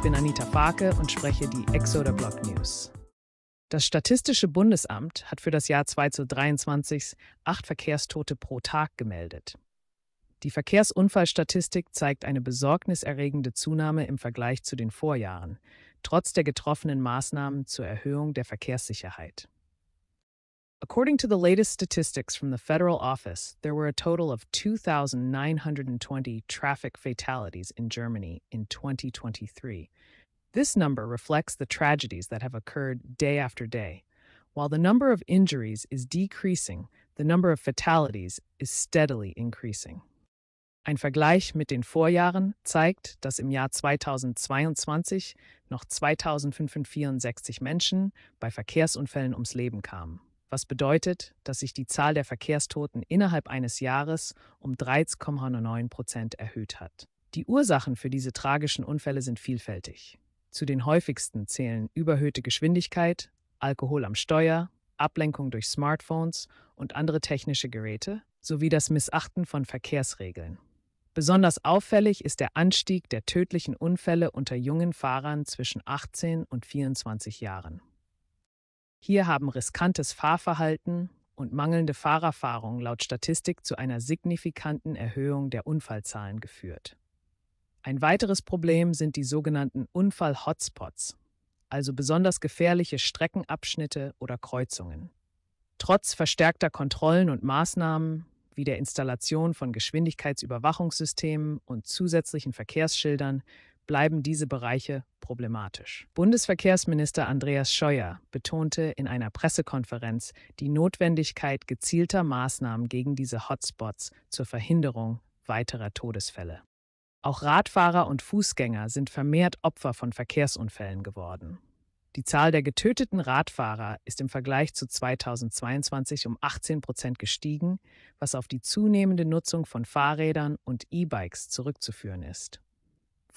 Ich bin Anita Farke und spreche die Exoder Block News. Das Statistische Bundesamt hat für das Jahr 2023 acht Verkehrstote pro Tag gemeldet. Die Verkehrsunfallstatistik zeigt eine besorgniserregende Zunahme im Vergleich zu den Vorjahren, trotz der getroffenen Maßnahmen zur Erhöhung der Verkehrssicherheit. According to the latest statistics from the federal office, there were a total of 2,920 traffic fatalities in Germany in 2023. This number reflects the tragedies that have occurred day after day. While the number of injuries is decreasing, the number of fatalities is steadily increasing. Ein Vergleich mit den Vorjahren zeigt, dass im Jahr 2022 noch 2564 Menschen bei Verkehrsunfällen ums Leben kamen. was bedeutet, dass sich die Zahl der Verkehrstoten innerhalb eines Jahres um 13,9 Prozent erhöht hat. Die Ursachen für diese tragischen Unfälle sind vielfältig. Zu den häufigsten zählen überhöhte Geschwindigkeit, Alkohol am Steuer, Ablenkung durch Smartphones und andere technische Geräte sowie das Missachten von Verkehrsregeln. Besonders auffällig ist der Anstieg der tödlichen Unfälle unter jungen Fahrern zwischen 18 und 24 Jahren. Hier haben riskantes Fahrverhalten und mangelnde Fahrerfahrung laut Statistik zu einer signifikanten Erhöhung der Unfallzahlen geführt. Ein weiteres Problem sind die sogenannten Unfall-Hotspots, also besonders gefährliche Streckenabschnitte oder Kreuzungen. Trotz verstärkter Kontrollen und Maßnahmen wie der Installation von Geschwindigkeitsüberwachungssystemen und zusätzlichen Verkehrsschildern bleiben diese Bereiche problematisch. Bundesverkehrsminister Andreas Scheuer betonte in einer Pressekonferenz die Notwendigkeit gezielter Maßnahmen gegen diese Hotspots zur Verhinderung weiterer Todesfälle. Auch Radfahrer und Fußgänger sind vermehrt Opfer von Verkehrsunfällen geworden. Die Zahl der getöteten Radfahrer ist im Vergleich zu 2022 um 18 Prozent gestiegen, was auf die zunehmende Nutzung von Fahrrädern und E-Bikes zurückzuführen ist.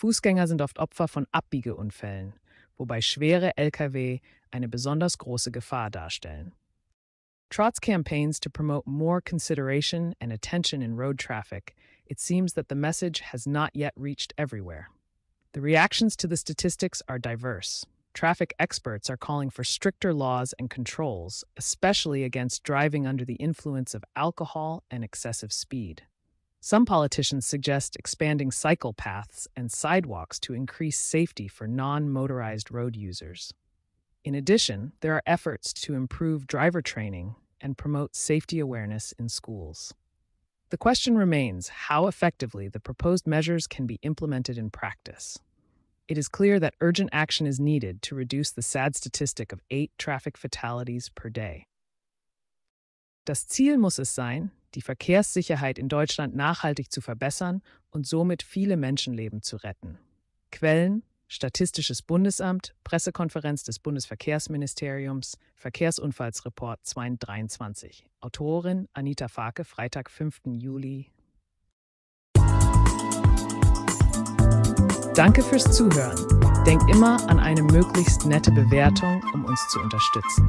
Fußgänger sind oft Opfer von Abbiegeunfällen, wobei schwere Lkw eine besonders große Gefahr darstellen. Trotz campaigns to promote more consideration and attention in road traffic, it seems that the message has not yet reached everywhere. The reactions to the statistics are diverse. Traffic experts are calling for stricter laws and controls, especially against driving under the influence of alcohol and excessive speed. Some politicians suggest expanding cycle paths and sidewalks to increase safety for non-motorized road users. In addition, there are efforts to improve driver training and promote safety awareness in schools. The question remains how effectively the proposed measures can be implemented in practice. It is clear that urgent action is needed to reduce the sad statistic of eight traffic fatalities per day. Das Ziel muss es sein, die Verkehrssicherheit in Deutschland nachhaltig zu verbessern und somit viele Menschenleben zu retten. Quellen Statistisches Bundesamt, Pressekonferenz des Bundesverkehrsministeriums, Verkehrsunfallsreport 2023. Autorin Anita Farke, Freitag, 5. Juli. Danke fürs Zuhören. Denk immer an eine möglichst nette Bewertung, um uns zu unterstützen.